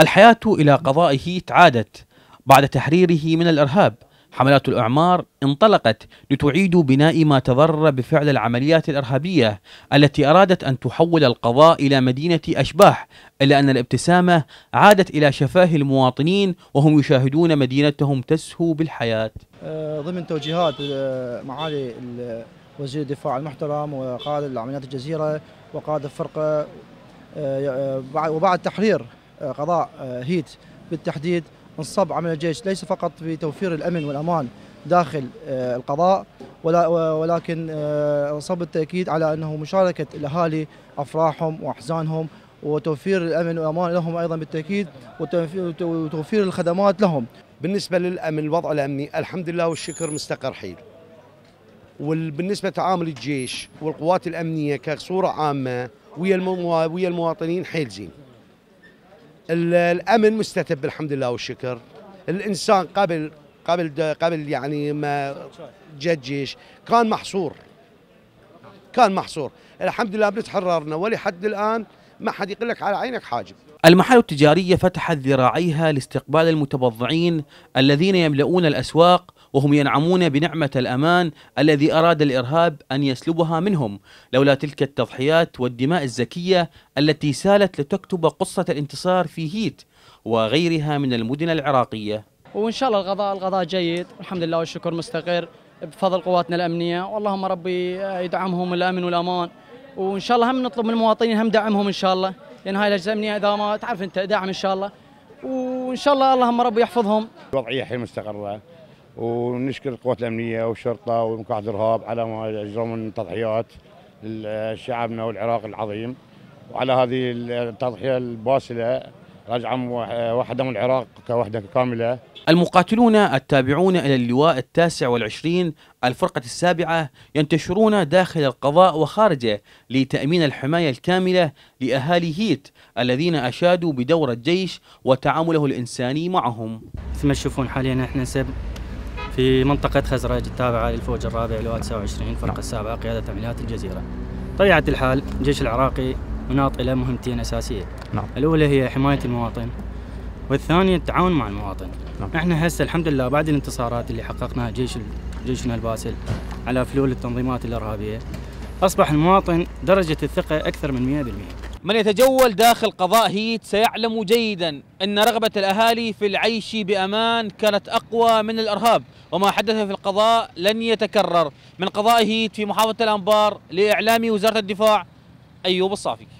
الحياة إلى قضائه تعادت بعد تحريره من الإرهاب حملات الإعمار انطلقت لتعيد بناء ما تضرر بفعل العمليات الإرهابية التي أرادت أن تحول القضاء إلى مدينة أشباح إلا أن الابتسامة عادت إلى شفاه المواطنين وهم يشاهدون مدينتهم تسهو بالحياة آه، ضمن توجيهات آه، معالي وزير الدفاع المحترم وقائد العمليات الجزيرة وقائد الفرقة آه، وبعد تحرير آه، قضاء آه، هيت بالتحديد انصب عمل الجيش ليس فقط في توفير الأمن والأمان داخل آه، القضاء ولكن انصب بالتأكيد على أنه مشاركة الأهالي أفراحهم وأحزانهم وتوفير الأمن والأمان لهم أيضا بالتأكيد وتوفير الخدمات لهم بالنسبة للأمن الوضع الأمني الحمد لله والشكر مستقر حيل وبالنسبه تعامل الجيش والقوات الامنيه كصوره عامه ويا ويا المواطنين حيل زين الامن مستتب الحمد لله والشكر الانسان قبل قبل قبل يعني ما جيش كان محصور كان محصور الحمد لله بنتحررنا ولحد الان ما حد يقول لك على عينك حاجب المحال التجارية فتحت ذراعيها لاستقبال المتبضعين الذين يملؤون الأسواق وهم ينعمون بنعمة الأمان الذي أراد الإرهاب أن يسلبها منهم لولا تلك التضحيات والدماء الزكية التي سالت لتكتب قصة الانتصار في هيت وغيرها من المدن العراقية وإن شاء الله الغضاء الغضاء جيد الحمد لله والشكر مستقر بفضل قواتنا الأمنية واللهم ربي يدعمهم الأمن والأمان وإن شاء الله هم نطلب من المواطنين هم دعمهم إن شاء الله لأن هاي الأجهزة الأمنية إذا ما تعرف أنت داعم إن شاء الله وإن شاء الله اللهم ربي يحفظهم الوضعية الحين مستقرة ونشكر القوات الامنيه والشرطه ومكافحه الارهاب على ما اجروا من تضحيات لشعبنا والعراق العظيم وعلى هذه التضحيه الباسله رجع وحدهم العراق كوحده كامله المقاتلون التابعون إلى اللواء التاسع والعشرين الفرقة السابعة ينتشرون داخل القضاء وخارجه لتأمين الحماية الكاملة لأهالي هيت الذين أشادوا بدور الجيش وتعامله الإنساني معهم مثل ما تشوفون حاليا احنا في منطقة خزرج التابعة للفوج الرابع لواء 29 فرق نعم. السابعة قيادة عمليات الجزيرة طبيعة الحال الجيش العراقي يناط إلى مهمتين أساسية نعم. الأولى هي حماية المواطن والثانية التعاون مع المواطن نعم. احنا هسه الحمد لله بعد الانتصارات اللي حققناها جيش جيشنا الباسل على فلول التنظيمات الإرهابية أصبح المواطن درجة الثقة أكثر من 100% من يتجول داخل قضاء هيت سيعلم جيدا أن رغبة الأهالي في العيش بأمان كانت أقوى من الإرهاب وما حدث في القضاء لن يتكرر من قضاء هيت في محافظة الأنبار لإعلام وزارة الدفاع أيوب الصافي